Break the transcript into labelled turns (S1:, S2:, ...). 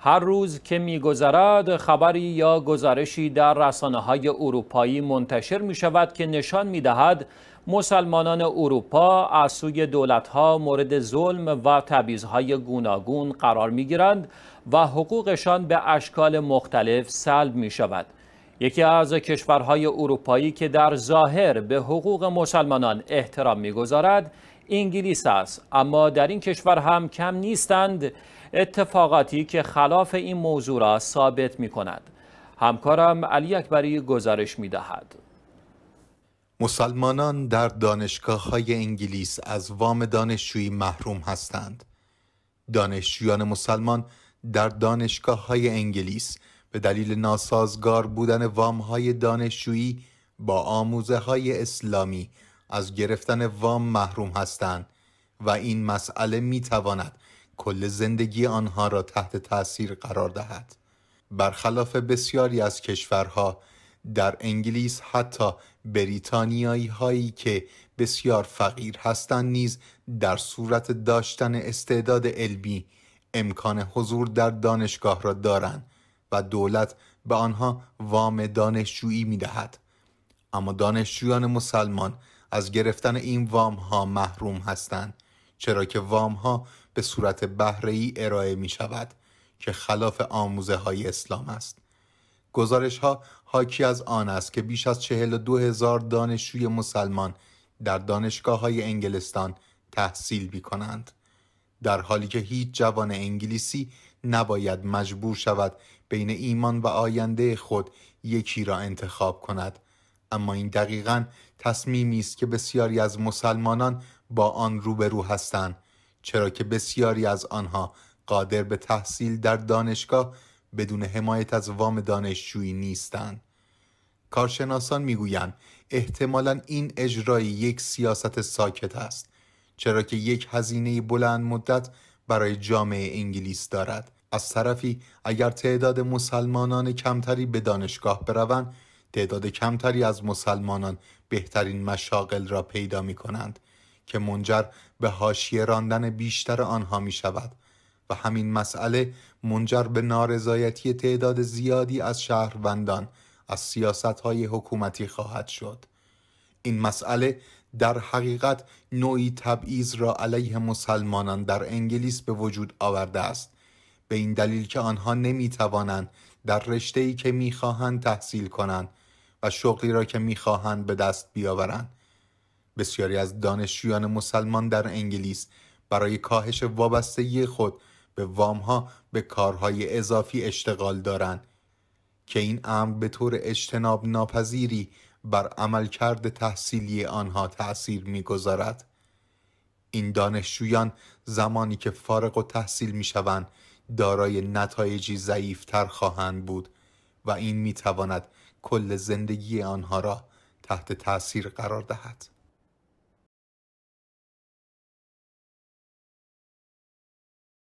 S1: هر روز که میگذرد خبری یا گزارشی در رسانه های اروپایی منتشر می شود که نشان می دهد مسلمانان اروپا از سوی دولت ها مورد ظلم و های گوناگون قرار می گیرند و حقوقشان به اشکال مختلف سلب می شود. یکی از کشورهای اروپایی که در ظاهر به حقوق مسلمانان احترام میگذارد انگلیس است اما در این کشور هم کم نیستند اتفاقاتی که خلاف این موضوع را ثابت می کند همکارم علی اکبری گزارش می دهد
S2: مسلمانان در دانشگاه های انگلیس از وام دانشجویی محروم هستند دانشجویان مسلمان در دانشگاه های انگلیس به دلیل ناسازگار بودن وام های دانشجویی با آموزه های اسلامی از گرفتن وام محروم هستند و این مسئله می تواند کل زندگی آنها را تحت تاثیر قرار دهد برخلاف بسیاری از کشورها در انگلیس حتی بریتانیایی هایی که بسیار فقیر هستند نیز در صورت داشتن استعداد علمی امکان حضور در دانشگاه را دارند و دولت به آنها وام دانشجویی می دهد. اما دانشجویان مسلمان از گرفتن این وام ها محروم هستند چرا که وام ها به صورت بهره ای ارائه می شود که خلاف آموزه های اسلام است گزارش ها حاکی از آن است که بیش از دو هزار دانشجوی مسلمان در دانشگاه های انگلستان تحصیل می کنند در حالی که هیچ جوان انگلیسی نباید مجبور شود بین ایمان و آینده خود یکی را انتخاب کند اما این دقیقا تصمیمی است که بسیاری از مسلمانان با آن روبرو هستند چرا که بسیاری از آنها قادر به تحصیل در دانشگاه بدون حمایت از وام دانشجویی نیستند کارشناسان میگویند احتمالا این اجرای یک سیاست ساکت است چرا که یک هزینه بلند مدت برای جامعه انگلیس دارد از طرفی اگر تعداد مسلمانان کمتری به دانشگاه بروند تعداد کمتری از مسلمانان بهترین مشاغل را پیدا می کنند که منجر به حاشیه راندن بیشتر آنها می شود و همین مسئله منجر به نارضایتی تعداد زیادی از شهروندان از سیاست های حکومتی خواهد شد این مسئله در حقیقت نوعی تبعیض را علیه مسلمانان در انگلیس به وجود آورده است به این دلیل که آنها نمی توانند در رشته که می خواهند تحصیل کنند و شغلی را که میخواهند به دست بیاورند بسیاری از دانشجویان مسلمان در انگلیس برای کاهش وابستگی خود به وامها به کارهای اضافی اشتغال دارند که این امر به طور اجتناب ناپذیری بر عملکرد تحصیلی آنها تأثیر میگذارد این دانشجویان زمانی که فارغ و تحصیل میشوند دارای نتایجی ضعیفتر خواهند بود و این میتواند کل زندگی
S1: آنها را تحت تاثیر قرار دهد